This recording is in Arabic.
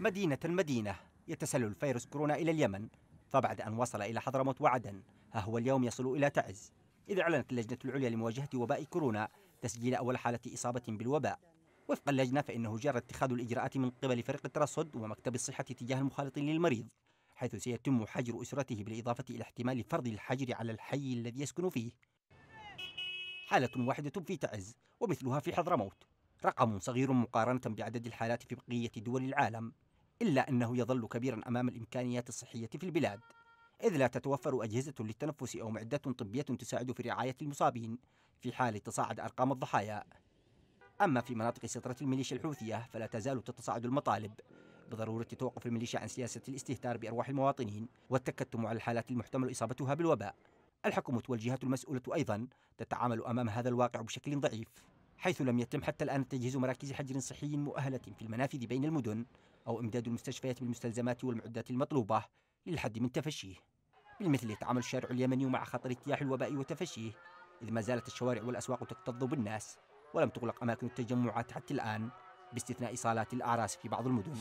مدينة المدينة يتسلل فيروس كورونا إلى اليمن فبعد أن وصل إلى حضرموت وعدن ها هو اليوم يصل إلى تعز إذ أعلنت اللجنة العليا لمواجهة وباء كورونا تسجيل أول حالة إصابة بالوباء وفق اللجنة فإنه جرى اتخاذ الإجراءات من قبل فريق الترصد ومكتب الصحة تجاه المخالطين للمريض حيث سيتم حجر أسرته بالإضافة إلى احتمال فرض الحجر على الحي الذي يسكن فيه حالة واحدة في تعز ومثلها في حضرموت رقم صغير مقارنة بعدد الحالات في بقية دول العالم إلا أنه يظل كبيرا أمام الإمكانيات الصحية في البلاد إذ لا تتوفر أجهزة للتنفس أو معدات طبية تساعد في رعاية المصابين في حال تصاعد أرقام الضحايا أما في مناطق سيطرة الميليشيا الحوثية فلا تزال تتصاعد المطالب بضرورة توقف الميليشيا عن سياسة الاستهتار بأرواح المواطنين والتكتم على الحالات المحتمل إصابتها بالوباء الحكومة والجهات المسؤولة أيضا تتعامل أمام هذا الواقع بشكل ضعيف حيث لم يتم حتى الآن تجهيز مراكز حجر صحي مؤهلة في المنافذ بين المدن أو إمداد المستشفيات بالمستلزمات والمعدات المطلوبة للحد من تفشيه بالمثل يتعامل الشارع اليمني مع خطر اجتياح الوباء وتفشيه إذ ما زالت الشوارع والأسواق تكتظ بالناس ولم تغلق أماكن التجمعات حتى الآن باستثناء صالات الأعراس في بعض المدن